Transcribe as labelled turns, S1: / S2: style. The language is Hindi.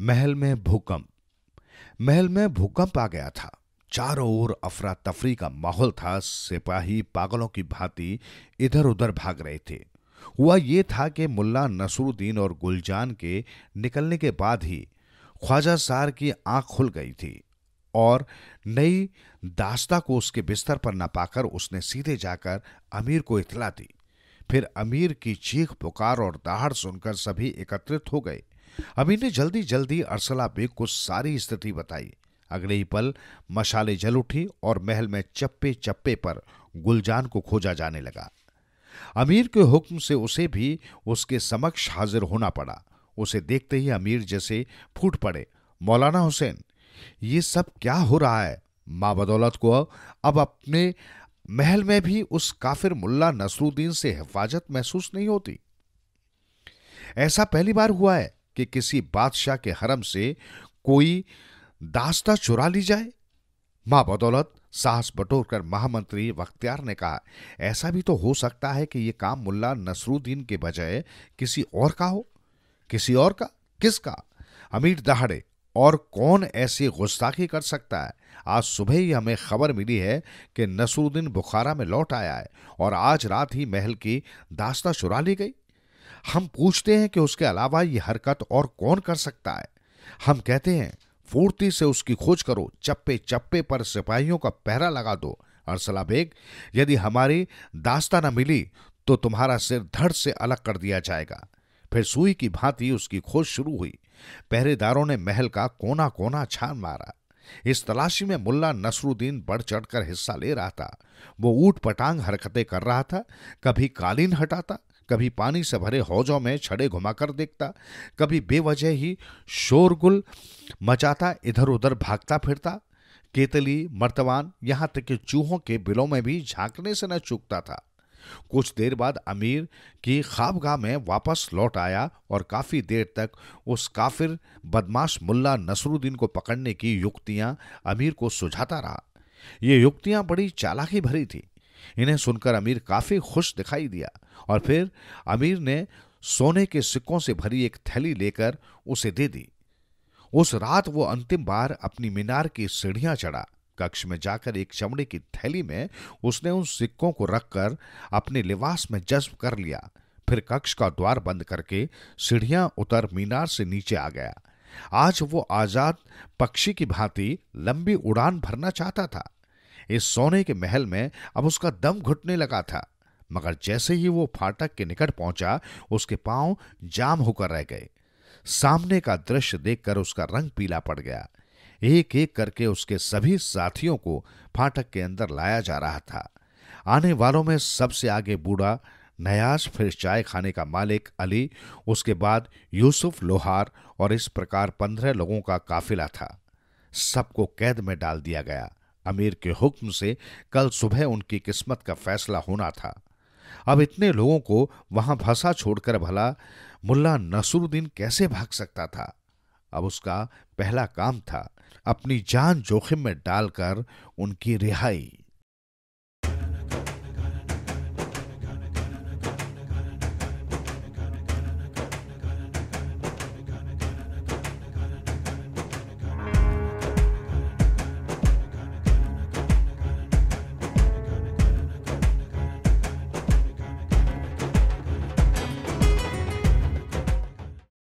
S1: महल में भूकंप महल में भूकंप आ गया था चारों ओर अफरा तफरी का माहौल था सिपाही पागलों की भांति इधर उधर भाग रहे थे हुआ ये था कि मुल्ला नसरुद्दीन और गुलजान के निकलने के बाद ही ख्वाजा सार की आंख खुल गई थी और नई दास्ता को उसके बिस्तर पर न पाकर उसने सीधे जाकर अमीर को इतला दी फिर अमीर की चीख पुकार और दहाड़ सुनकर सभी एकत्रित हो गए अमीर ने जल्दी जल्दी अरसला बेग को सारी स्थिति बताई अगले ही पल मशाले जल उठी और महल में चप्पे चप्पे पर गुलजान को खोजा जाने लगा अमीर के हुक्म से उसे भी उसके समक्ष हाजिर होना पड़ा उसे देखते ही अमीर जैसे फूट पड़े मौलाना हुसैन ये सब क्या हो रहा है माँ बदौलत को अब अपने महल में भी उस काफिर मुल्ला नसरुद्दीन से हिफाजत महसूस नहीं होती ऐसा पहली बार हुआ है कि किसी बादशाह के हरम से कोई दास्ता चुरा ली जाए मां बदौलत साहस बटोर कर महामंत्री वख्तियार ने कहा ऐसा भी तो हो सकता है कि यह काम मुल्ला नसरुद्दीन के बजाय किसी और का हो किसी और का किसका अमीर दहाड़े और कौन ऐसी गुस्ताखी कर सकता है आज सुबह ही हमें खबर मिली है कि नसरुद्दीन बुखारा में लौट आया है और आज रात ही महल की दास्ता चुरा ली गई हम पूछते हैं कि उसके अलावा यह हरकत और कौन कर सकता है हम कहते हैं फूर्ती से उसकी खोज करो चप्पे चप्पे पर सिपाहियों का पहरा लगा दो अरसला बेग यदि हमारी दास्ता न मिली तो तुम्हारा सिर धड़ से अलग कर दिया जाएगा फिर सुई की भांति उसकी खोज शुरू हुई पहरेदारों ने महल का कोना कोना छान मारा इस तलाशी में मुल्ला नसरुद्दीन बढ़ चढ़कर हिस्सा ले रहा था वो ऊट पटांग हरकतें कर रहा था कभी कालीन हटाता कभी पानी से भरे हौजों में छड़े घुमाकर देखता कभी बेवजह ही शोरगुल मचाता इधर उधर भागता फिरता केतली मर्तवान यहां तक कि चूहों के बिलों में भी झांकने से न चूकता था कुछ देर बाद अमीर की खाबगाह में वापस लौट आया और काफ़ी देर तक उस काफिर बदमाश मुल्ला नसरुद्दीन को पकड़ने की युक्तियां अमीर को सुझाता रहा ये युक्तियां बड़ी चालाकी भरी थी इन्हें सुनकर अमीर काफ़ी खुश दिखाई दिया और फिर अमीर ने सोने के सिक्कों से भरी एक थैली लेकर उसे दे दी उस रात वो अंतिम बार अपनी मीनार की सीढ़ियां चढ़ा कक्ष में जाकर एक चमड़े की थैली में उसने उन सिक्कों को रखकर अपने लिबास में जज्ब कर लिया फिर कक्ष का द्वार बंद करके सीढ़ियां उतर मीनार से नीचे आ गया आज वो आजाद पक्षी की भांति लंबी उड़ान भरना चाहता था इस सोने के महल में अब उसका दम घुटने लगा था मगर जैसे ही वो फाटक के निकट पहुंचा उसके पांव जाम होकर रह गए सामने का दृश्य देखकर उसका रंग पीला पड़ गया एक एक करके उसके सभी साथियों को फाटक के अंदर लाया जा रहा था आने वालों में सबसे आगे बूढ़ा नयाज फिर चाय खाने का मालिक अली उसके बाद यूसुफ लोहार और इस प्रकार पंद्रह लोगों का काफिला था सबको कैद में डाल दिया गया अमीर के हुक्म से कल सुबह उनकी किस्मत का फैसला होना था अब इतने लोगों को वहां भसा छोड़कर भला मुल्ला नसरुद्दीन कैसे भाग सकता था अब उसका पहला काम था अपनी जान जोखिम में डालकर उनकी रिहाई